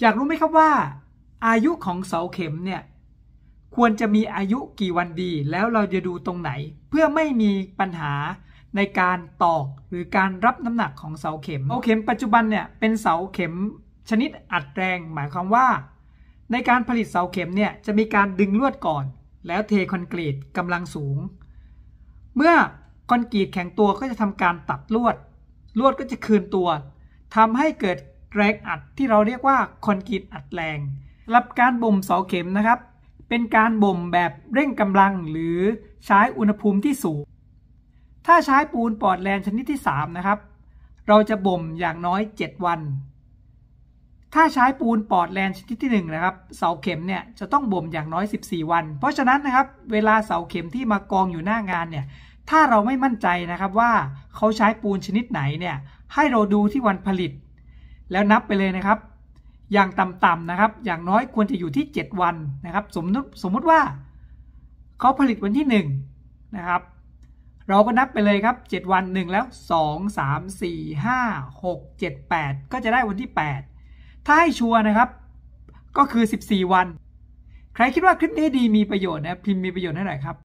อยากรู้ไหมครับว่าอายุของเสาเข็มเนี่ยควรจะมีอายุกี่วันดีแล้วเราจะดูตรงไหน เพื่อไม่มีปัญหาในการตอกหรือการรับน้ำหนักของเสาเข็มเสาเข็มปัจจุบันเนี่ยเป็นเสาเข็มชนิดอัดแรงหมายความว่า ในการผลิตเสาเข็มเนี่ยจะมีการดึงลวดก่อน แล้วเทคอนกรีตกำลังสูง เมื่อคอนกรีตแข็งตัวก็จะทำการตัดลวดลวดก็จะคืนตัวทำให้เกิดแรงอัดที่เราเรียกว่าคอนกรีตอัดแรง รับการบ่มเสาเข็มนะครับ เป็นการบ่มแบบเร่งกำลังหรือใช้อุณหภูมิที่สูง ถ้าใช้ปูนปอดแลนชนิดที่ 3 นะครับ เราจะบ่มอย่างน้อย 7 วัน ถ้าใช้ปูนปอดแลนชนิดที่1นะครับ เสาเข็มเนี่ยจะต้องบ่มอย่างน้อย14 วัน เพราะฉะนั้นนะครับ เวลาเสาเข็มที่มากองอยู่หน้างานเนี่ย ถ้าเราไม่มั่นใจนะครับว่าเขาใช้ปูนชนิดไหนเนี่ย ให้เราดูที่วันผลิตแล้วนับไปเลยนะครับ อย่างต่ำๆนะครับ อย่างน้อยควรจะอยู่ที่ 7 วันนะครับ สมมติสมมติว่าเขาผลิตวันที่ 1 นะครับ เราก็นับไปเลยครับ 7 วัน 1 แล้ว 2 3 4 5 6 7 8 ก็จะได้วันที่ 8 ถ้าให้ชัวร์นะครับก็คือ 14 วัน ใครคิดว่าคลิปนี้ดีมีประโยชน์นะพิมพ์มีประโยชน์ให้หน่อยครับ